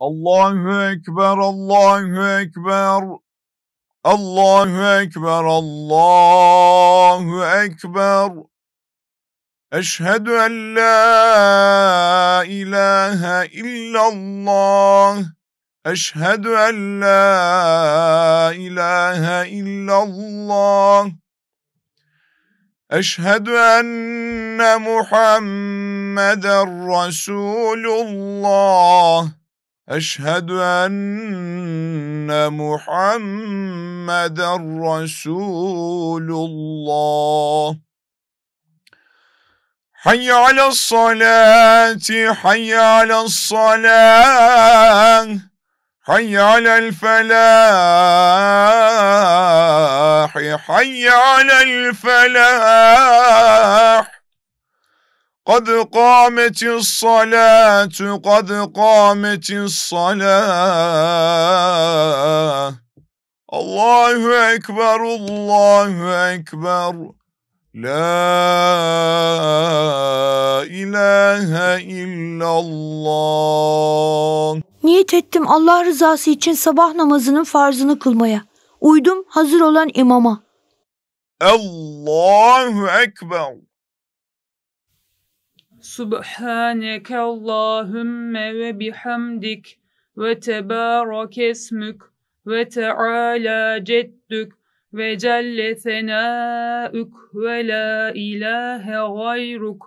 Allahu Ekber, Allahu Ekber. Allahu Ekber, Allahu Ekber. Eşhedü en la ilahe illallah. Eşhedü en la ilahe illallah. Eşhedü enne Muhammeden Resulullah. أشهد أن محمد رسول الله حي على الصلاة حي على الصلاة حي على الفلاح حي على الفلاح قد قامت الصلاة قد قامت الصلاة الله أكبر الله أكبر لا ilahe illallah. Niyet ettim Allah rızası için sabah namazının farzını kılmaya. Uydum hazır olan imama. Allahu Ekber. سبحانك اللهم وبحمدك وتبارك اسمك وتعالى جدك وجل ثناؤك ولا إله غيرك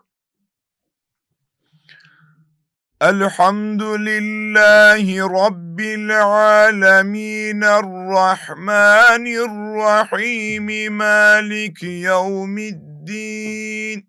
الحمد لله رب العالمين الرحمن الرحيم مالك يوم الدين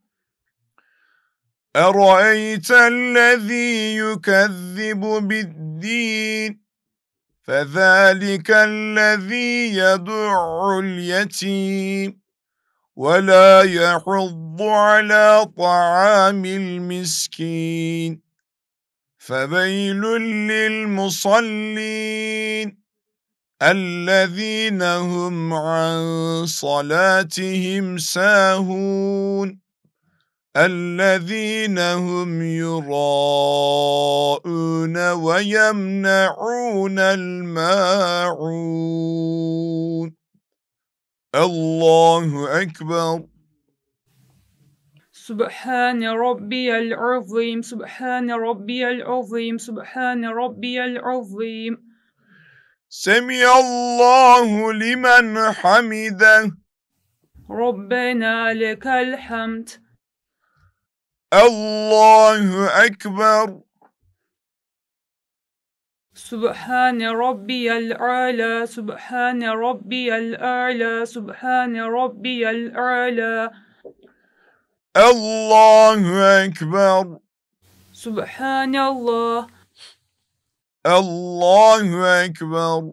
أرأيت الذي يكذب بالدين فذلك الذي يدع اليتيم ولا يحض على طعام المسكين فبيل للمصلين الذين هم عن صلاتهم ساهون الَّذِينَ هُمْ يُرَاءُونَ وَيَمْنَعُونَ الْمَاعُونَ الله أكبر سبحان ربي العظيم سبحان ربي العظيم سبحان ربي العظيم سمع الله لمن حمده ربنا لك الحمد الله أكبر سبحان ربي الأعلى سبحان ربي الأعلى سبحان ربي الأعلى الله أكبر سبحان الله الله أكبر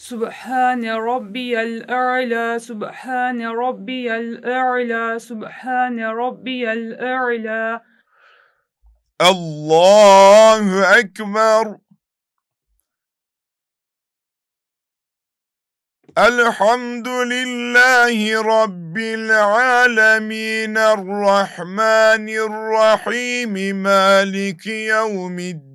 سبحان ربي الأعلى سبحان ربي الأعلى سبحان ربي الأعلى الله أكبر الحمد لله رب العالمين الرحمن الرحيم مالك يوم الدين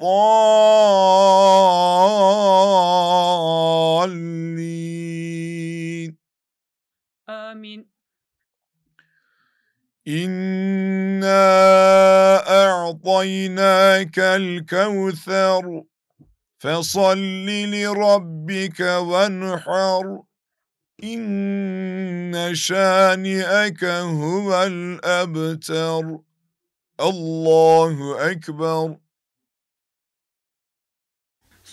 الضالين آمين إنا أعطيناك الكوثر فصل لربك وانحر إن شانئك هو الأبتر الله أكبر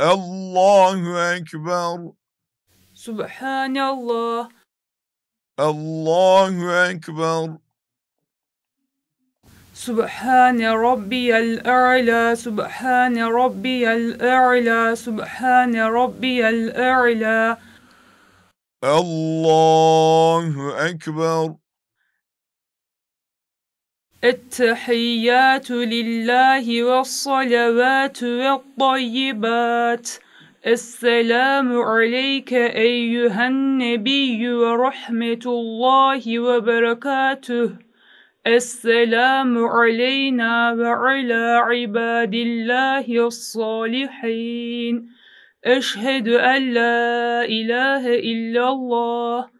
Allahu Ekber. Subhanallah. Allahu Ekber. سبحان ربي الأعلى سبحان ربي الأعلى سبحان ربي الأعلى الله أكبر التحيات لله والصلوات والطيبات السلام عليك أيها النبي ورحمة الله وبركاته السلام علينا وعلى عباد الله الصالحين أشهد أن لا إله إلا الله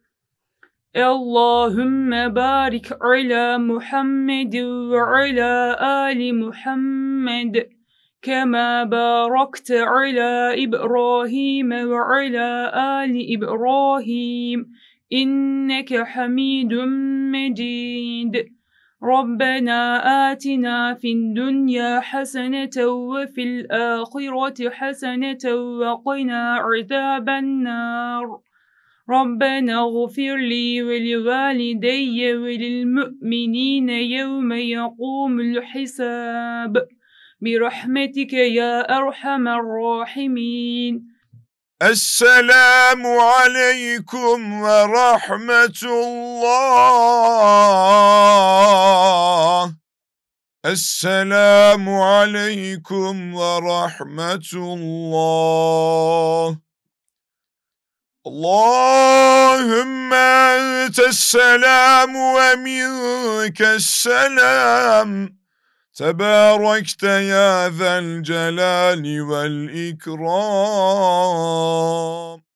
اللهم بارك على محمد وعلى آل محمد كما باركت على إبراهيم وعلى آل إبراهيم إنك حميد مجيد ربنا آتنا في الدنيا حسنة وفي الآخرة حسنة وقنا عذاب النار ربنا اغفر لي ولوالدي وللمؤمنين يوم يقوم الحساب برحمتك يا أرحم الراحمين السلام عليكم ورحمة الله السلام عليكم ورحمة الله اللهم أنت السلام ومنك السلام تباركت يا ذا الجلال والإكرام